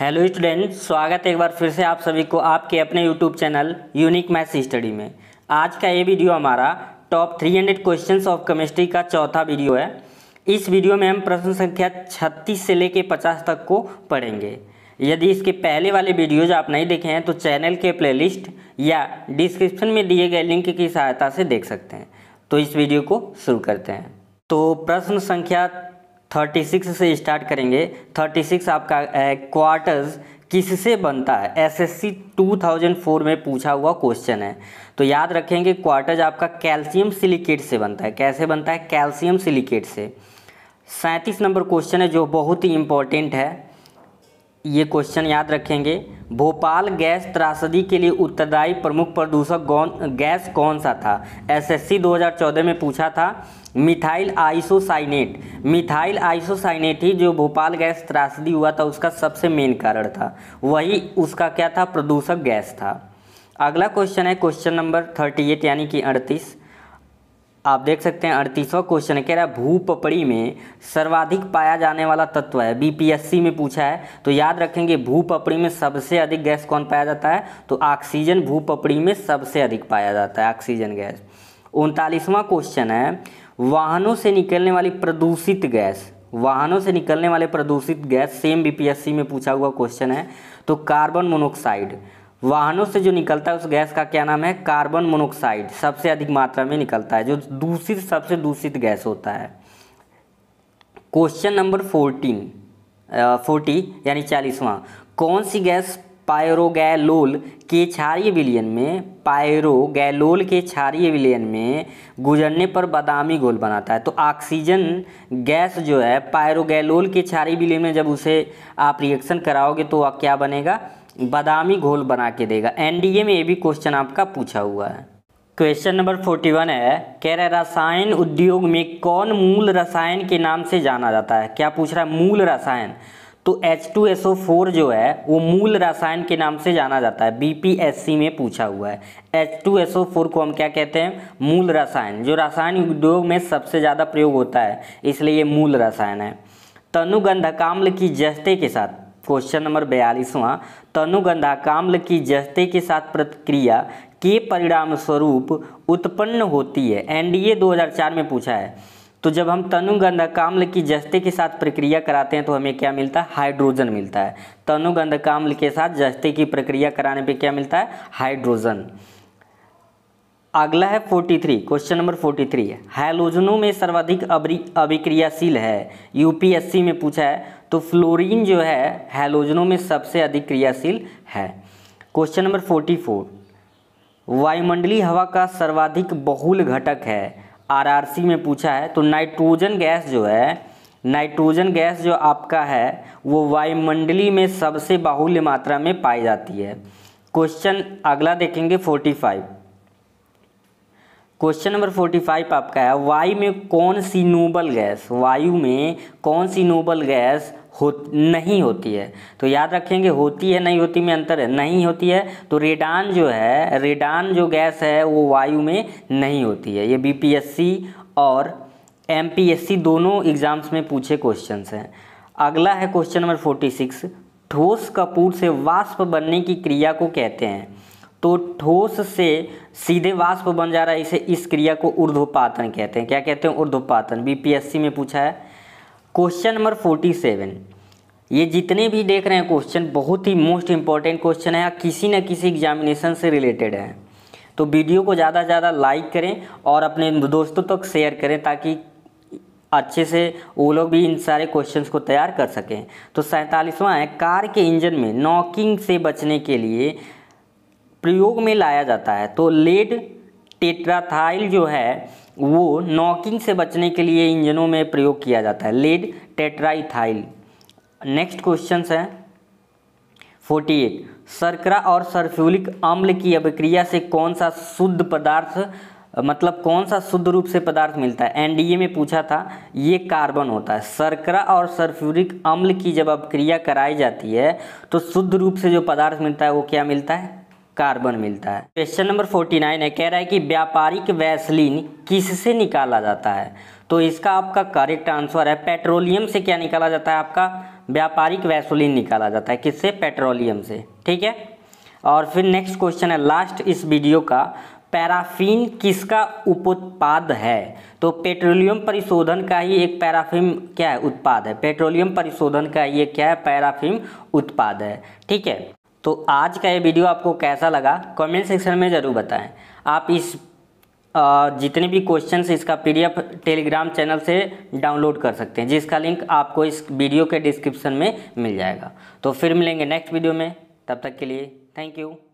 hello student स्वागत है एक बार फिर से आप सभी को आपके अपने YouTube channel unique maths study में आज का ये वीडियो हमारा टॉप 300 क्वेश्चन ऑफ केमिस्ट्री का चौथा वीडियो है इस वीडियो में हम प्रश्न संख्या 36 से लेके 50 तक को पढ़ेंगे यदि इसके पहले वाले वीडियोज आप नहीं देखे हैं तो चैनल के प्ले या डिस्क्रिप्शन में दिए गए लिंक की सहायता से देख सकते हैं तो इस वीडियो को शुरू करते हैं तो प्रश्न संख्या थर्टी सिक्स से स्टार्ट करेंगे थर्टी सिक्स आपका क्वार्टर्स किससे बनता है एसएससी 2004 में पूछा हुआ क्वेश्चन है तो याद रखेंगे क्वार्टर्स आपका कैल्शियम सिलिकेट से बनता है कैसे बनता है कैल्शियम सिलिकेट से सैंतीस नंबर क्वेश्चन है जो बहुत ही इंपॉर्टेंट है ये क्वेश्चन याद रखेंगे भोपाल गैस त्रासदी के लिए उत्तरदायी प्रमुख प्रदूषक कौन गैस कौन सा था एसएससी 2014 में पूछा था मिथाइल आइसोसाइनेट मिथाइल आइसोसाइनेट ही जो भोपाल गैस त्रासदी हुआ था उसका सबसे मेन कारण था वही उसका क्या था प्रदूषक गैस था अगला क्वेश्चन है क्वेश्चन नंबर थर्टी एट यानी कि अड़तीस आप देख सकते हैं अड़तीसवा क्वेश्चन कह रहा है भू पपड़ी में सर्वाधिक पाया जाने वाला तत्व है बीपीएससी में पूछा है तो याद रखेंगे भू पपड़ी में सबसे अधिक गैस कौन पाया जाता है तो ऑक्सीजन भू पपड़ी में सबसे अधिक पाया जाता है ऑक्सीजन गैस उनतालीसवां क्वेश्चन है वाहनों से निकलने वाली प्रदूषित गैस वाहनों से निकलने वाले प्रदूषित गैस सेम बीपीएससी में पूछा हुआ क्वेश्चन है तो कार्बन मोनोक्साइड वाहनों से जो निकलता है उस गैस का क्या नाम है कार्बन मोनोक्साइड सबसे अधिक मात्रा में निकलता है जो दूषित सबसे दूषित गैस होता है क्वेश्चन नंबर फोर्टीन फोर्टी यानी चालीसवां कौन सी गैस पायरोगैलोल के क्षारीय विलियन में पायरोगैलोल के क्षारीय विलियन में गुजरने पर बादामी घोल बनाता है तो ऑक्सीजन गैस जो है पायरोगैलोल के क्षारीय विलियन में जब उसे आप रिएक्शन कराओगे तो क्या बनेगा बादामी घोल बना के देगा एनडीए में ये भी क्वेश्चन आपका पूछा हुआ है क्वेश्चन नंबर फोर्टी वन है कह रहे रसायन उद्योग में कौन मूल रसायन के नाम से जाना जाता है क्या पूछ रहा है मूल रसायन तो H2SO4 जो है वो मूल रसायन के नाम से जाना जाता है सी में पूछा हुआ है H2SO4 को हम क्या कहते हैं मूल रसायन जो रसायन उद्योग में सबसे ज़्यादा प्रयोग होता है इसलिए ये मूल रसायन है तनुगंधकाम्ल की जस्ते के साथ क्वेश्चन नंबर बयालीसवां तनुगंधा काम्ल की जस्ते के साथ प्रतिक्रिया के परिणाम स्वरूप उत्पन्न होती है एनडीए 2004 में पूछा है तो जब हम तनुगंध काम्ल की जस्ते के साथ प्रक्रिया कराते हैं तो हमें क्या मिलता है हाइड्रोजन मिलता है तनुगंध काम्ल के साथ जस्ते की प्रक्रिया कराने पे क्या मिलता है हाइड्रोजन अगला है 43 क्वेश्चन नंबर 43 हैलोजनों में सर्वाधिक अभिक्रियाशील है यूपीएससी में पूछा है तो फ्लोरीन जो है हैलोजनों में सबसे अधिक क्रियाशील है क्वेश्चन नंबर 44 वायुमंडलीय हवा का सर्वाधिक बहुल घटक है आरआरसी में पूछा है तो नाइट्रोजन गैस जो है नाइट्रोजन गैस जो आपका है वो वायुमंडली में सबसे बाहुल्य मात्रा में पाई जाती है क्वेश्चन अगला देखेंगे forty question number forty five आपका है वायु में कौन सी नोबल गैस वायु में कौन सी नोबल गैस हो नहीं होती है तो याद रखेंगे होती है नहीं होती में अंतर है नहीं होती है तो रेडान जो है रेडान जो गैस है वो वायु में नहीं होती है ये बीपीएससी और एमपीएससी दोनों एग्जाम्स में पूछे क्वेश्चन हैं अगला है क्वेश्चन नंबर फोर्टी सिक्स ठोस कपूर से वाष्प बनने की क्रिया को कहते हैं तो ठोस से सीधे वाष्प बन जा रहा है इसे इस क्रिया को ऊर्ध्वपातन कहते हैं क्या कहते हैं ऊर्ध्वपातन बीपीएससी में पूछा है क्वेश्चन नंबर फोर्टी सेवन ये जितने भी देख रहे हैं क्वेश्चन बहुत ही मोस्ट इंपॉर्टेंट क्वेश्चन है या किसी न किसी एग्जामिनेशन से रिलेटेड है तो वीडियो को ज़्यादा से ज़्यादा लाइक करें और अपने दोस्तों तक शेयर करें ताकि अच्छे से वो लोग भी इन सारे क्वेश्चंस को तैयार कर सकें तो सैंतालीसवां है कार के इंजन में नॉकिंग से बचने के लिए प्रयोग में लाया जाता है तो लेड टेट्राथाइल जो है वो नॉकिंग से बचने के लिए इंजनों में प्रयोग किया जाता है लेड टेट्राइथाइल नेक्स्ट क्वेश्चन है 48 सर्करा और सरफ्यूलिक अम्ल की अभिक्रिया से कौन सा शुद्ध पदार्थ मतलब कौन सा शुद्ध रूप से पदार्थ मिलता है एनडीए में पूछा था ये कार्बन होता है सर्करा और सरफ्यूरिक अम्ल की जब अभिक्रिया कराई जाती है तो शुद्ध रूप से जो पदार्थ मिलता है वो क्या मिलता है कार्बन मिलता है क्वेश्चन नंबर फोर्टी नाइन है कह रहा है कि व्यापारिक वैसलीन किससे निकाला जाता है तो इसका आपका करेक्ट आंसर है पेट्रोलियम से क्या निकाला जाता है आपका व्यापारिक वैसोलिन निकाला जाता है किससे पेट्रोलियम से ठीक है और फिर नेक्स्ट क्वेश्चन है लास्ट इस वीडियो का पैराफीन किसका उपोत्पाद है तो पेट्रोलियम परिशोधन का ही एक पैराफीन क्या है उत्पाद है पेट्रोलियम परिशोधन का ये क्या है पैराफीन उत्पाद है ठीक है तो आज का ये वीडियो आपको कैसा लगा कमेंट सेक्शन में ज़रूर बताएं आप इस जितने भी क्वेश्चन इसका पीडीएफ टेलीग्राम चैनल से डाउनलोड कर सकते हैं जिसका लिंक आपको इस वीडियो के डिस्क्रिप्शन में मिल जाएगा तो फिर मिलेंगे नेक्स्ट वीडियो में तब तक के लिए थैंक यू